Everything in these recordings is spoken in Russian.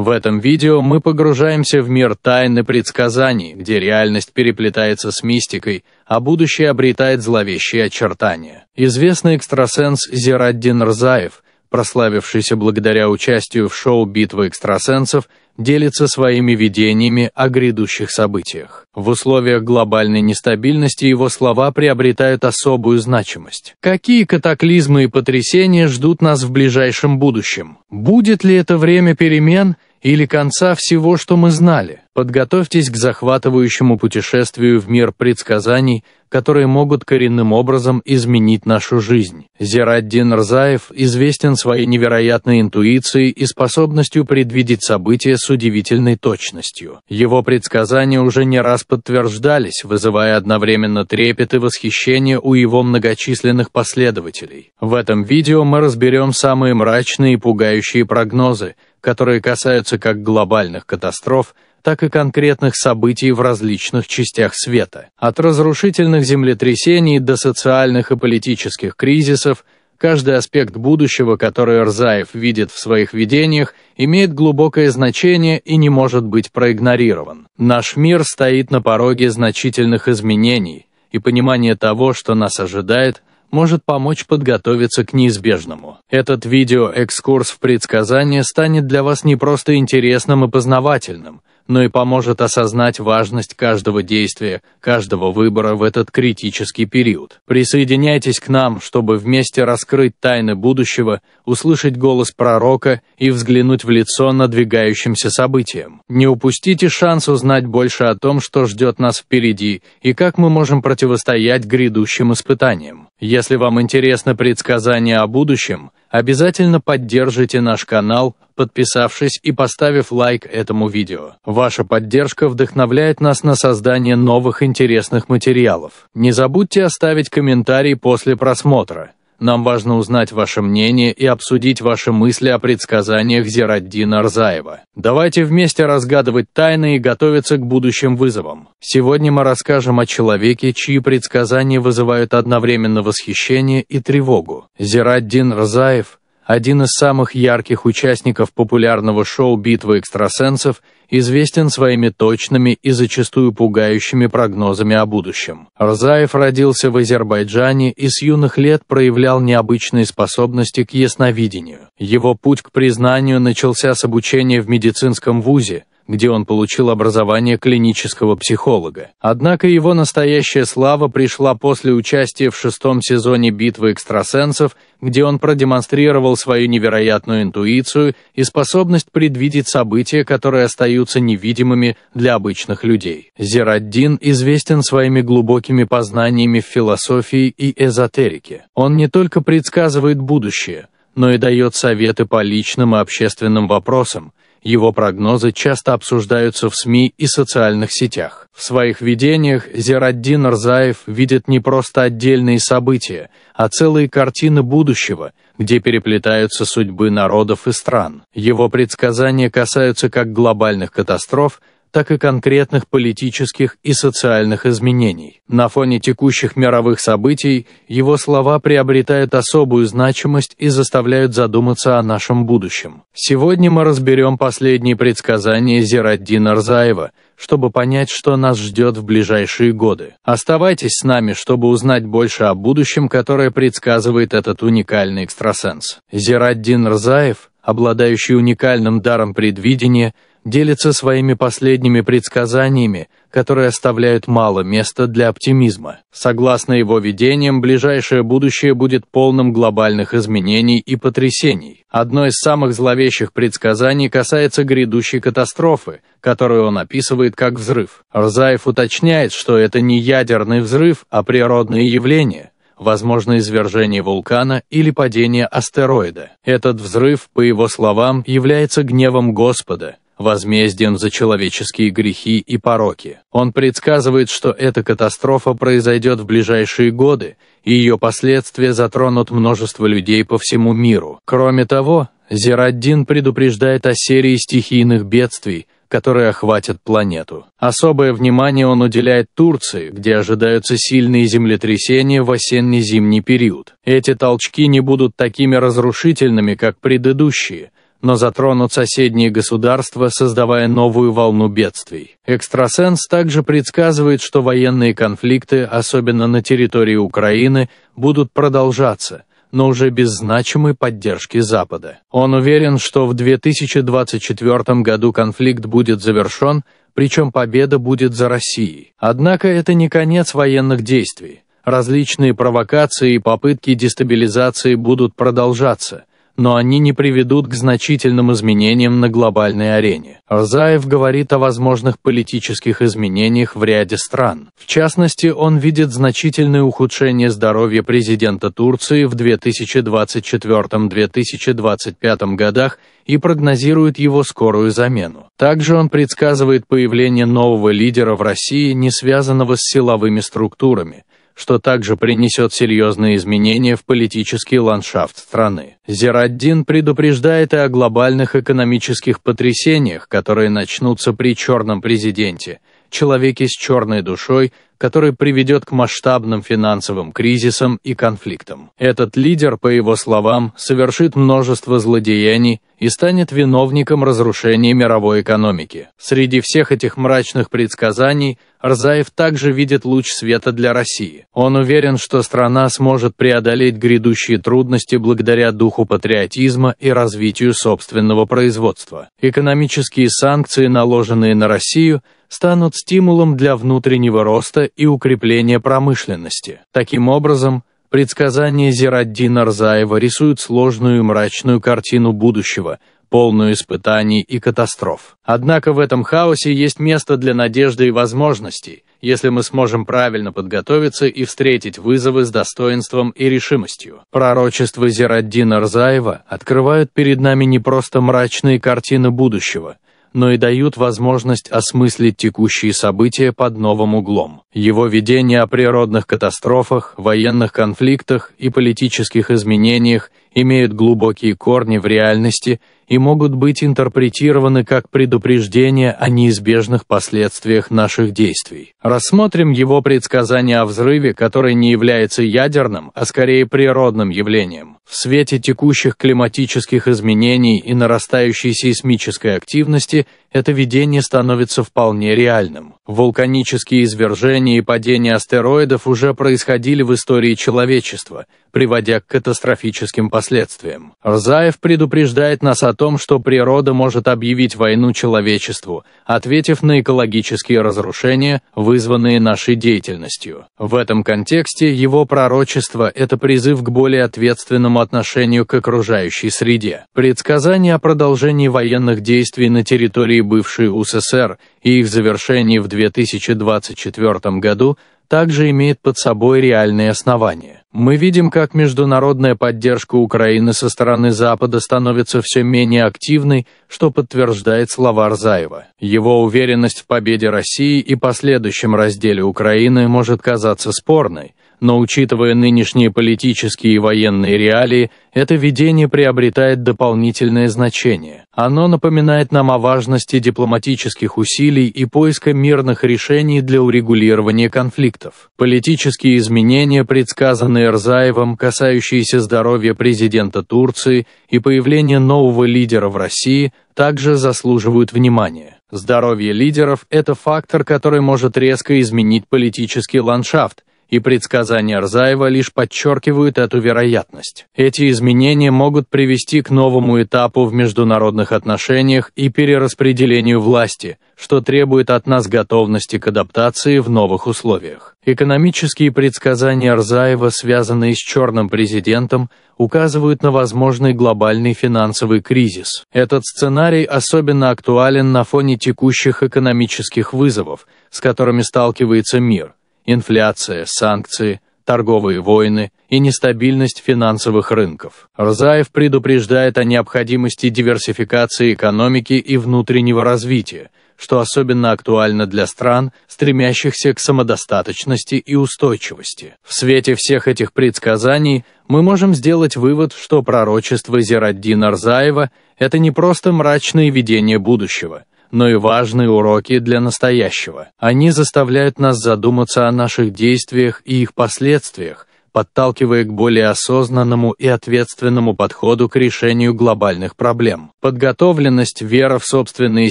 В этом видео мы погружаемся в мир тайны предсказаний, где реальность переплетается с мистикой, а будущее обретает зловещие очертания. Известный экстрасенс Зираддин Рзаев, прославившийся благодаря участию в шоу «Битва экстрасенсов», делится своими видениями о грядущих событиях. В условиях глобальной нестабильности его слова приобретают особую значимость. Какие катаклизмы и потрясения ждут нас в ближайшем будущем? Будет ли это время перемен – или конца всего, что мы знали. Подготовьтесь к захватывающему путешествию в мир предсказаний, которые могут коренным образом изменить нашу жизнь. Зираддин Рзаев известен своей невероятной интуицией и способностью предвидеть события с удивительной точностью. Его предсказания уже не раз подтверждались, вызывая одновременно трепет и восхищение у его многочисленных последователей. В этом видео мы разберем самые мрачные и пугающие прогнозы – которые касаются как глобальных катастроф, так и конкретных событий в различных частях света. От разрушительных землетрясений до социальных и политических кризисов, каждый аспект будущего, который Рзаев видит в своих видениях, имеет глубокое значение и не может быть проигнорирован. Наш мир стоит на пороге значительных изменений, и понимание того, что нас ожидает, может помочь подготовиться к неизбежному. Этот видеоэкскурс в предсказания станет для вас не просто интересным и познавательным, но и поможет осознать важность каждого действия, каждого выбора в этот критический период. Присоединяйтесь к нам, чтобы вместе раскрыть тайны будущего, услышать голос пророка и взглянуть в лицо надвигающимся событиям. Не упустите шанс узнать больше о том, что ждет нас впереди и как мы можем противостоять грядущим испытаниям. Если вам интересно предсказания о будущем, обязательно поддержите наш канал, подписавшись и поставив лайк этому видео. Ваша поддержка вдохновляет нас на создание новых интересных материалов. Не забудьте оставить комментарий после просмотра. Нам важно узнать ваше мнение и обсудить ваши мысли о предсказаниях Зираддина Рзаева. Давайте вместе разгадывать тайны и готовиться к будущим вызовам. Сегодня мы расскажем о человеке, чьи предсказания вызывают одновременно восхищение и тревогу. Зираддин Рзаев – один из самых ярких участников популярного шоу «Битва экстрасенсов» известен своими точными и зачастую пугающими прогнозами о будущем. Рзаев родился в Азербайджане и с юных лет проявлял необычные способности к ясновидению. Его путь к признанию начался с обучения в медицинском вузе, где он получил образование клинического психолога. Однако его настоящая слава пришла после участия в шестом сезоне «Битвы экстрасенсов», где он продемонстрировал свою невероятную интуицию и способность предвидеть события, которые остаются невидимыми для обычных людей. Зераддин известен своими глубокими познаниями в философии и эзотерике. Он не только предсказывает будущее, но и дает советы по личным и общественным вопросам, его прогнозы часто обсуждаются в СМИ и социальных сетях. В своих видениях Зираддин Рзаев видит не просто отдельные события, а целые картины будущего, где переплетаются судьбы народов и стран. Его предсказания касаются как глобальных катастроф, так и конкретных политических и социальных изменений. На фоне текущих мировых событий его слова приобретают особую значимость и заставляют задуматься о нашем будущем. Сегодня мы разберем последние предсказания Зираддина Рзаева, чтобы понять, что нас ждет в ближайшие годы. Оставайтесь с нами, чтобы узнать больше о будущем, которое предсказывает этот уникальный экстрасенс. Зираддин Рзаев – обладающий уникальным даром предвидения, делится своими последними предсказаниями, которые оставляют мало места для оптимизма. Согласно его видениям, ближайшее будущее будет полным глобальных изменений и потрясений. Одно из самых зловещих предсказаний касается грядущей катастрофы, которую он описывает как взрыв. Рзаев уточняет, что это не ядерный взрыв, а природное явление, возможно извержение вулкана или падение астероида. Этот взрыв, по его словам, является гневом Господа – возмездием за человеческие грехи и пороки. Он предсказывает, что эта катастрофа произойдет в ближайшие годы, и ее последствия затронут множество людей по всему миру. Кроме того, Зераддин предупреждает о серии стихийных бедствий, которые охватят планету. Особое внимание он уделяет Турции, где ожидаются сильные землетрясения в осенне-зимний период. Эти толчки не будут такими разрушительными, как предыдущие – но затронут соседние государства, создавая новую волну бедствий. Экстрасенс также предсказывает, что военные конфликты, особенно на территории Украины, будут продолжаться но уже без значимой поддержки Запада. Он уверен, что в 2024 году конфликт будет завершен, причем победа будет за Россией. Однако это не конец военных действий. Различные провокации и попытки дестабилизации будут продолжаться, но они не приведут к значительным изменениям на глобальной арене. Рзаев говорит о возможных политических изменениях в ряде стран. В частности, он видит значительное ухудшение здоровья президента Турции в 2024-2025 годах и прогнозирует его скорую замену. Также он предсказывает появление нового лидера в России, не связанного с силовыми структурами – что также принесет серьезные изменения в политический ландшафт страны. Зираддин предупреждает и о глобальных экономических потрясениях, которые начнутся при черном президенте – человеке с черной душой, который приведет к масштабным финансовым кризисам и конфликтам. Этот лидер, по его словам, совершит множество злодеяний и станет виновником разрушения мировой экономики. Среди всех этих мрачных предсказаний Рзаев также видит луч света для России. Он уверен, что страна сможет преодолеть грядущие трудности благодаря духу патриотизма и развитию собственного производства. Экономические санкции, наложенные на Россию – станут стимулом для внутреннего роста и укрепления промышленности. Таким образом, предсказания Зираддина Рзаева рисуют сложную и мрачную картину будущего, полную испытаний и катастроф. Однако в этом хаосе есть место для надежды и возможностей, если мы сможем правильно подготовиться и встретить вызовы с достоинством и решимостью. Пророчества Зираддина Рзаева открывают перед нами не просто мрачные картины будущего – но и дают возможность осмыслить текущие события под новым углом. Его видение о природных катастрофах, военных конфликтах и политических изменениях имеют глубокие корни в реальности – и могут быть интерпретированы как предупреждение о неизбежных последствиях наших действий. Рассмотрим его предсказание о взрыве, который не является ядерным, а скорее природным явлением. В свете текущих климатических изменений и нарастающей сейсмической активности это видение становится вполне реальным. Вулканические извержения и падения астероидов уже происходили в истории человечества, приводя к катастрофическим последствиям. Рзаев предупреждает нас о том, что природа может объявить войну человечеству, ответив на экологические разрушения, вызванные нашей деятельностью. В этом контексте его пророчество – это призыв к более ответственному отношению к окружающей среде. Предсказание о продолжении военных действий на территории прибывшие УССР и их завершении в 2024 году также имеет под собой реальные основания. Мы видим, как международная поддержка Украины со стороны Запада становится все менее активной, что подтверждает слова Рзаева. Его уверенность в победе России и последующем разделе Украины может казаться спорной, но учитывая нынешние политические и военные реалии, это видение приобретает дополнительное значение. Оно напоминает нам о важности дипломатических усилий и поиска мирных решений для урегулирования конфликтов. Политические изменения, предсказанные Рзаевым, касающиеся здоровья президента Турции и появления нового лидера в России, также заслуживают внимания. Здоровье лидеров – это фактор, который может резко изменить политический ландшафт, и предсказания Рзаева лишь подчеркивают эту вероятность. Эти изменения могут привести к новому этапу в международных отношениях и перераспределению власти, что требует от нас готовности к адаптации в новых условиях. Экономические предсказания Рзаева, связанные с черным президентом, указывают на возможный глобальный финансовый кризис. Этот сценарий особенно актуален на фоне текущих экономических вызовов, с которыми сталкивается мир, инфляция, санкции, торговые войны и нестабильность финансовых рынков. Рзаев предупреждает о необходимости диверсификации экономики и внутреннего развития, что особенно актуально для стран, стремящихся к самодостаточности и устойчивости. В свете всех этих предсказаний мы можем сделать вывод, что пророчество Зираддина Рзаева – это не просто мрачное видение будущего, но и важные уроки для настоящего. Они заставляют нас задуматься о наших действиях и их последствиях, подталкивая к более осознанному и ответственному подходу к решению глобальных проблем. Подготовленность, вера в собственные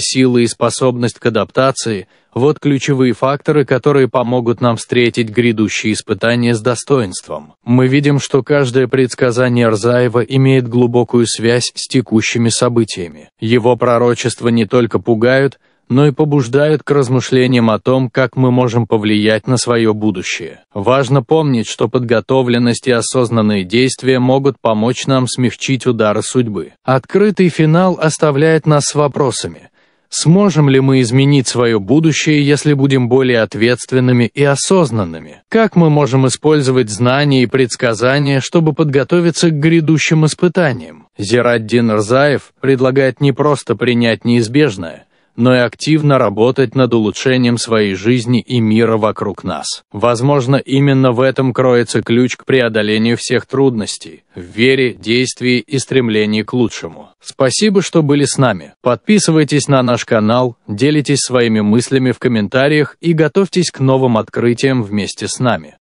силы и способность к адаптации – вот ключевые факторы, которые помогут нам встретить грядущие испытания с достоинством. Мы видим, что каждое предсказание Рзаева имеет глубокую связь с текущими событиями. Его пророчества не только пугают, но и побуждают к размышлениям о том, как мы можем повлиять на свое будущее. Важно помнить, что подготовленность и осознанные действия могут помочь нам смягчить удары судьбы. Открытый финал оставляет нас с вопросами. Сможем ли мы изменить свое будущее, если будем более ответственными и осознанными? Как мы можем использовать знания и предсказания, чтобы подготовиться к грядущим испытаниям? Зираддин Рзаев предлагает не просто принять неизбежное, но и активно работать над улучшением своей жизни и мира вокруг нас. Возможно, именно в этом кроется ключ к преодолению всех трудностей, в вере, действии и стремлении к лучшему. Спасибо, что были с нами. Подписывайтесь на наш канал, делитесь своими мыслями в комментариях и готовьтесь к новым открытиям вместе с нами.